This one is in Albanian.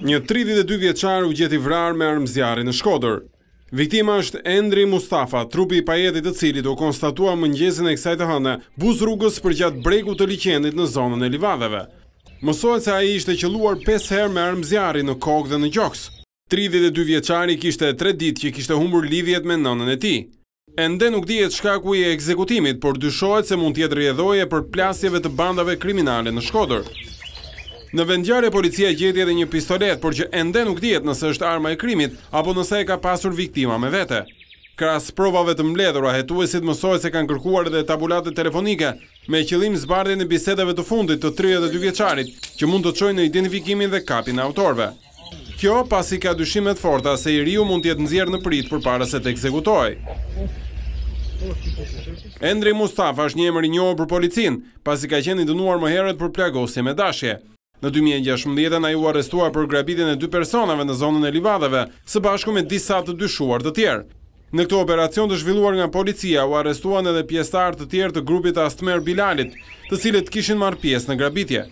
Një 32 vjeqar u gjeti vrar me armë në shkodër. Viktima është Endri Mustafa, trupi i pajetit të cilit u konstatua mëngjesin e kësaj të hëne, buz rrugës për gjatë breku të liqenit në zonën e livadheve. Mësojt se a i ishte qëluar 5 herë me armë në kokë dhe në gjoks. 32 vjeqari kishte 3 ditë që kishte humbur lidhjet me nënën e ti. Ende nuk dijet shka ku i e ekzekutimit, por dyshojt se mund tjetë rjedhoje për plasjeve të bandave kriminale në shkodër. Në vendjarë e policia gjeti edhe një pistolet, por që ende nuk dihet nëse është arma e krimit apo nëse e ka pasur viktima me vete. Krasë provave të mbledhura, hetuesit mësojë se kanë kërkuar edhe tabulatet telefonike me qëllim zbardhjen e bisedave të fundit të 32 veçarit, që mund të çojnë në identifikimin dhe kapin e autorëve. Kjo pasi ka dyshimet forta se i riu mund të jetë nxjerr në prit përpara se të ekzekutohej. Endri Mustafa është një emër i njohur për policinë, pasi ka qenë i dënuar më herët për plagosje me dashje. Në 2016-ën a ju arrestuar për grabitin e dy personave në zonën e livadave, së bashku me disa të dyshuar të tjerë. Në këto operacion të zhvilluar nga policia, u arrestuan edhe pjestar të tjerë të grupit Astmer Bilalit, të cilët kishin marë pjesë në grabitje.